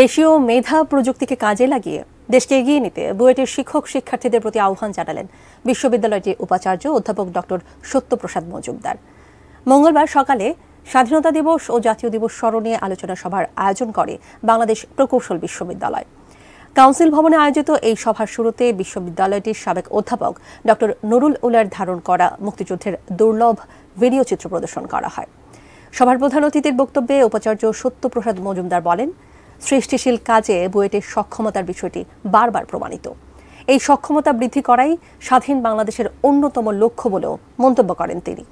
দেশীয় মেধা প্রযুক্তিকে কাজে লাগিয়ে দেশকে এগিয়ে নিতে বুয়েটের শিক্ষক শিক্ষার্থীদের প্রতি আহ্বান জানালেন বিশ্ববিদ্যালয়টির উপাচার্য অধ্যাপক ডক্টর সত্যপ্রসাদ মজুমদার মঙ্গলবার সকালে স্বাধীনতা দিবস ও জাতীয় দিবস স্মরণে আলোচনা সভার আয়োজন করে বাংলাদেশ প্রকৌশল বিশ্ববিদ্যালয় কাউন্সিল ভবনে আয়োজিত এই সভার শুরুতে বিশ্ববিদ্যালয়টির সাবেক অধ্যাপক ডক্টর নুরুল উলার ধারণ করা মুক্তিযুদ্ধের দুর্লভ ভিডিও চিত্র প্রদর্শন করা হয় সভার প্রধান অতিথির বক্তব্যে উপাচার্য সত্যপ্রসাদ মজুমদার বলেন সৃষ্টিশীল কাজে বুয়েটের সক্ষমতার বিষয়টি বারবার প্রমাণিত এই সক্ষমতা বৃদ্ধি করাই স্বাধীন বাংলাদেশের অন্যতম লক্ষ্য বলেও মন্তব্য করেন তিনি